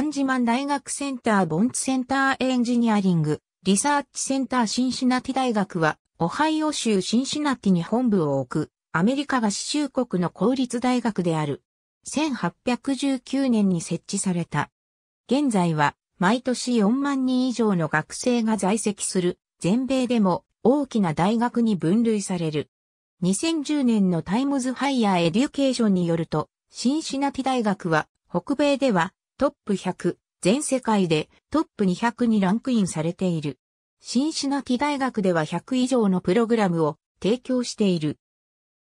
ンジマン大学センターボンツセンターエンジニアリング、リサーチセンターシンシナティ大学は、オハイオ州シンシナティに本部を置く、アメリカ合衆国の公立大学である。1819年に設置された。現在は、毎年4万人以上の学生が在籍する、全米でも大きな大学に分類される。2010年のタイムズハイヤーエデュケーションによると、シンシナティ大学は、北米ではトップ100、全世界でトップ200にランクインされている。シンシナティ大学では100以上のプログラムを提供している。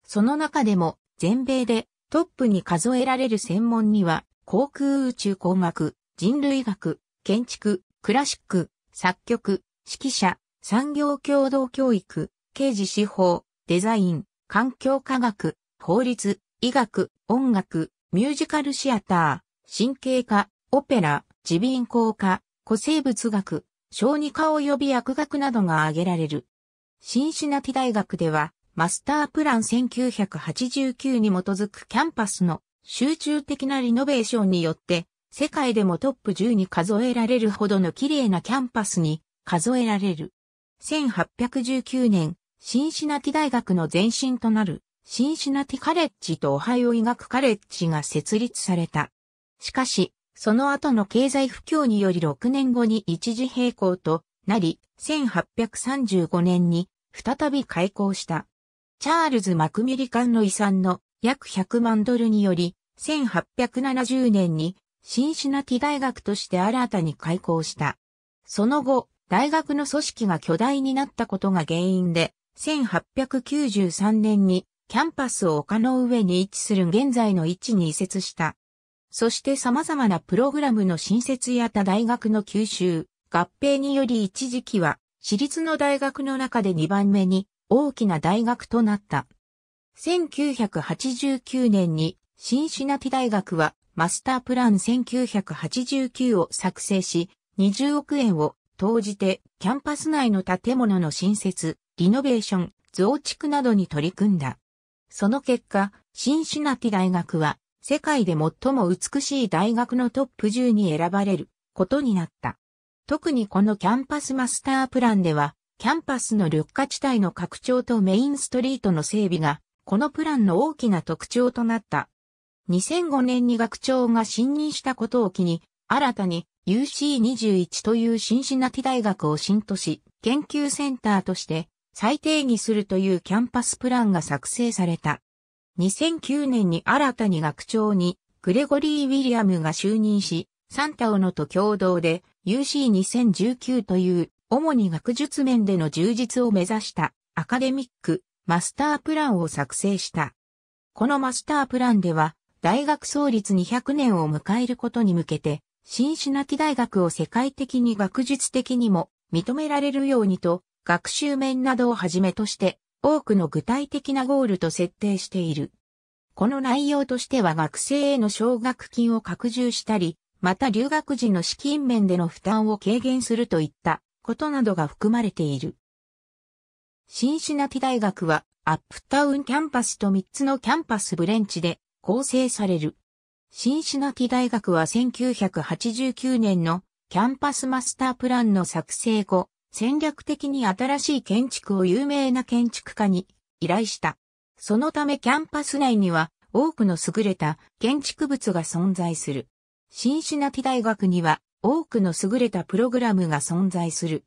その中でも全米でトップに数えられる専門には航空宇宙工学、人類学、建築、クラシック、作曲、指揮者、産業共同教育、刑事司法、デザイン、環境科学、法律、医学、音楽、ミュージカルシアター、神経科、オペラ、自貧咽科、古生物学、小児科及び薬学などが挙げられる。シンシナティ大学では、マスタープラン1989に基づくキャンパスの集中的なリノベーションによって、世界でもトップ10に数えられるほどの綺麗なキャンパスに数えられる。1819年、シンシナティ大学の前身となる、シンシナティカレッジとオハイオ医学カレッジが設立された。しかし、その後の経済不況により6年後に一時閉校となり、1835年に再び開校した。チャールズ・マクミリカンの遺産の約100万ドルにより、1870年にシンシナティ大学として新たに開校した。その後、大学の組織が巨大になったことが原因で、1893年にキャンパスを丘の上に位置する現在の位置に移設した。そして様々なプログラムの新設や他大学の吸収、合併により一時期は、私立の大学の中で2番目に大きな大学となった。1989年にシンシナティ大学はマスタープラン1989を作成し、20億円を投じてキャンパス内の建物の新設、リノベーション、増築などに取り組んだ。その結果、シンシナティ大学は世界で最も美しい大学のトップ10に選ばれることになった。特にこのキャンパスマスタープランでは、キャンパスの緑化地帯の拡張とメインストリートの整備が、このプランの大きな特徴となった。2005年に学長が信任したことを機に、新たに UC21 というシンシナティ大学を新都市研究センターとして再定義するというキャンパスプランが作成された。2009年に新たに学長にグレゴリー・ウィリアムが就任し、サンタオノと共同で UC2019 という主に学術面での充実を目指したアカデミックマスタープランを作成した。このマスタープランでは大学創立200年を迎えることに向けて新シナティ大学を世界的に学術的にも認められるようにと学習面などをはじめとして多くの具体的なゴールと設定している。この内容としては学生への奨学金を拡充したり、また留学時の資金面での負担を軽減するといったことなどが含まれている。シンシナティ大学はアップタウンキャンパスと3つのキャンパスブレンチで構成される。シンシナティ大学は1989年のキャンパスマスタープランの作成後、戦略的に新しい建築を有名な建築家に依頼した。そのためキャンパス内には多くの優れた建築物が存在する。シンシナティ大学には多くの優れたプログラムが存在する。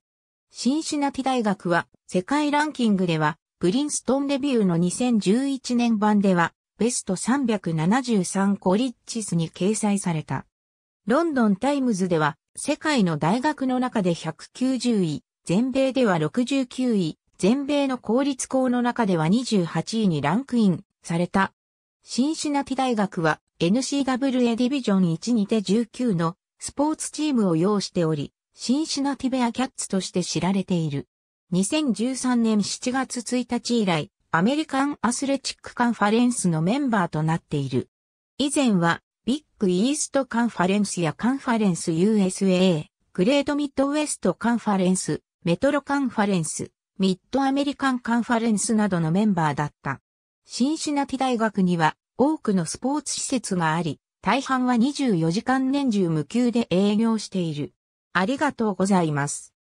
シンシナティ大学は世界ランキングではプリンストンレビューの2011年版ではベスト373コリッチスに掲載された。ロンドンタイムズでは世界の大学の中で190位、全米では69位、全米の公立校の中では28位にランクインされた。シンシナティ大学は n c w a ディビジョン1にて19のスポーツチームを要しており、シンシナティベアキャッツとして知られている。2013年7月1日以来、アメリカンアスレチックカンファレンスのメンバーとなっている。以前は、ビッグイーストカンファレンスやカンファレンス USA、グレートミッドウェストカンファレンス、メトロカンファレンス、ミッドアメリカンカンファレンスなどのメンバーだった。シンシナティ大学には多くのスポーツ施設があり、大半は24時間年中無休で営業している。ありがとうございます。